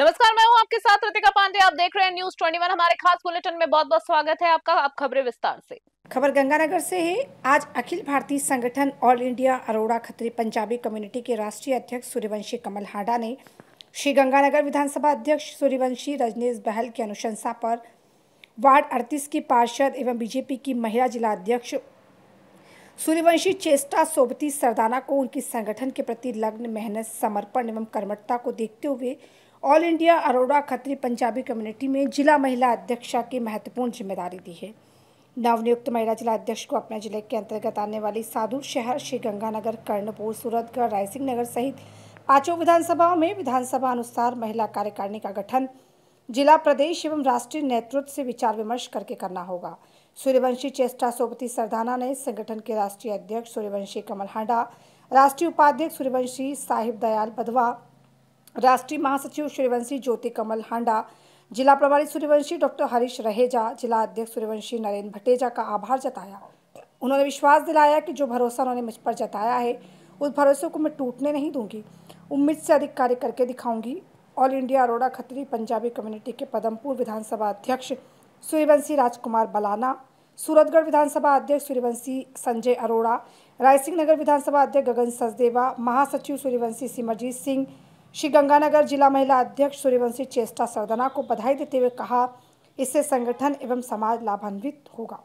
नमस्कार मैं हूं आपके साथ रितिका पांडे आप देख रहे हैं न्यूज 21 हमारे खास बुलेटिन में बहुत बहुत स्वागत है आपका आप खबरें विस्तार से खबर गंगानगर से है आज अखिल भारतीय संगठन All India Arora Khatri Punjabi community के राष्ट्रीय अध्यक्ष सूर्यवंशी कमल हाडा ने श्री गंगानगर विधानसभा अध्यक्ष सूर्यवंशी रजनीश बहल की अनुशंसा पर वार्ड अड़तीस की पार्षद एवं बीजेपी की महिला जिला अध्यक्ष सूर्यवंशी चेष्टा सोबती सरदाना को उनकी संगठन के प्रति लग्न मेहनत समर्पण एवं कर्मठता को देखते हुए All India Arora Khatri Punjabi community में जिला महिला अध्यक्षा की महत्वपूर्ण जिम्मेदारी दी है नवनियुक्त महिला जिला अध्यक्ष को अपने जिले के अंतर्गत आने वाली साधु शहर श्री गंगानगर कर्णपुर सूरतगढ़ रायसिंह नगर सहित पांचों विधानसभाओं में विधानसभा अनुसार महिला कार्यकारिणी का गठन जिला प्रदेश एवं राष्ट्रीय नेतृत्व से विचार विमर्श करके करना होगा सूर्यवंशी चेष्टा सोपति सरदाना ने संगठन के राष्ट्रीय अध्यक्ष सूर्यवंशी कमल हांडा राष्ट्रीय उपाध्यक्ष सूर्यवंशी साहिब दयाल बधवा राष्ट्रीय महासचिव सूर्यवंशी ज्योति कमल हांडा जिला प्रभारी सूर्यवंशी डॉक्टर हरीश रहेजा जिला अध्यक्ष सूर्यवंशी नरेंद्र भटेजा का आभार जताया उन्होंने विश्वास दिलाया कि जो भरोसा उन्होंने मुझ पर जताया है उस भरोसे को मैं टूटने नहीं दूंगी उम्मीद से अधिक कार्य करके दिखाऊंगी All India Arora Khatri Punjabi community के पदमपुर विधानसभा अध्यक्ष सूर्यवंशी राजकुमार बलाना सूरतगढ़ विधानसभा अध्यक्ष सूर्यवंशी संजय अरोड़ा रायसिंह नगर विधानसभा अध्यक्ष गगन सचदेवा महासचिव सूर्यवंशी सिमरजीत सिंह श्री गंगानगर जिला महिला अध्यक्ष सूर्यवंशी चेष्टा सरदना को बधाई देते हुए कहा इससे संगठन एवं समाज लाभान्वित होगा